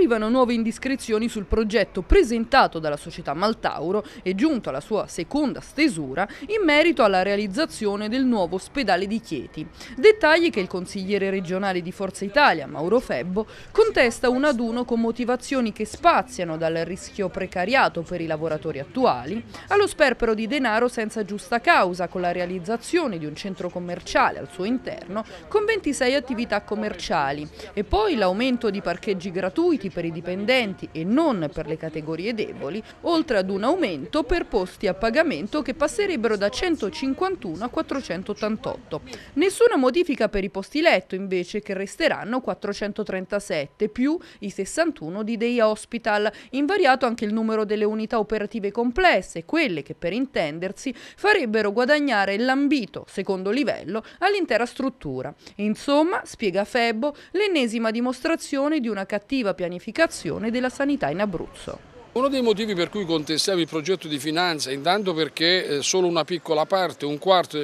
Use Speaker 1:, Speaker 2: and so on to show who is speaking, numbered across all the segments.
Speaker 1: arrivano nuove indiscrezioni sul progetto presentato dalla società Maltauro e giunto alla sua seconda stesura in merito alla realizzazione del nuovo ospedale di Chieti. Dettagli che il consigliere regionale di Forza Italia, Mauro Febbo, contesta un uno con motivazioni che spaziano dal rischio precariato per i lavoratori attuali allo sperpero di denaro senza giusta causa con la realizzazione di un centro commerciale al suo interno con 26 attività commerciali e poi l'aumento di parcheggi gratuiti posti per i dipendenti e non per le categorie deboli, oltre ad un aumento per posti a pagamento che passerebbero da 151 a 488. Nessuna modifica per i posti letto invece che resteranno 437 più i 61 di Day Hospital, invariato anche il numero delle unità operative complesse, quelle che per intendersi farebbero guadagnare l'ambito secondo livello all'intera struttura. Insomma, spiega Febbo, l'ennesima dimostrazione di una cattiva pianificazione pianificazione della sanità in Abruzzo.
Speaker 2: Uno dei motivi per cui contestiamo il progetto di finanza, intanto perché eh, solo una piccola parte, un quarto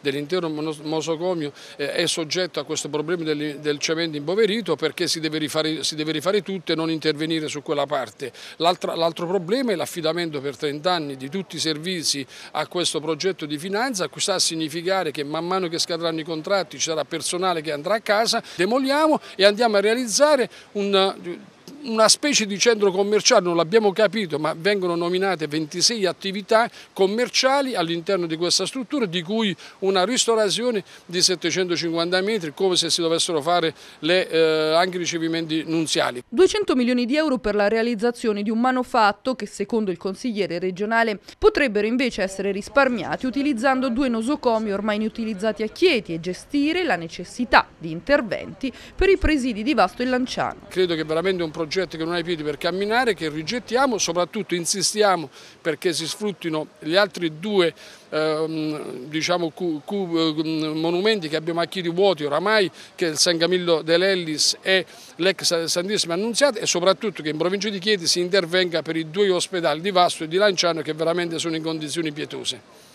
Speaker 2: dell'intero mosocomio eh, è soggetto a questo problema del, cemento impoverito perché si deve, rifare, si deve rifare tutto e non intervenire su quella parte. L'altro problema è l'affidamento per 30 anni di tutti i servizi a questo progetto di finanza, che sta a significare che man mano che scadranno i contratti ci sarà personale che andrà a casa, demoliamo e andiamo a realizzare un una specie di centro commerciale, non l'abbiamo capito, ma vengono nominate 26 attività commerciali all'interno di questa struttura, di cui una ristorazione di 750 metri, come se si dovessero fare le, eh, anche i ricevimenti nunziali.
Speaker 1: 200 milioni di euro per la realizzazione di un manufatto che, secondo il consigliere regionale, potrebbero invece essere risparmiati utilizzando due nosocomi ormai inutilizzati a Chieti e gestire la necessità di interventi per i presidi di Vasto e Lanciano. Credo che veramente un
Speaker 2: progetto soggetto che non ha i piedi per camminare, che rigettiamo, soprattutto insistiamo perché si sfruttino gli altri due ehm, diciamo, ehm, monumenti che abbiamo acchiti vuoti oramai, che è il San Camillo dell'Ellis e l'ex Santissima Annunziata e soprattutto che in provincia di Chieti si intervenga per i due ospedali di Vasto e di Lanciano che veramente sono in condizioni pietose.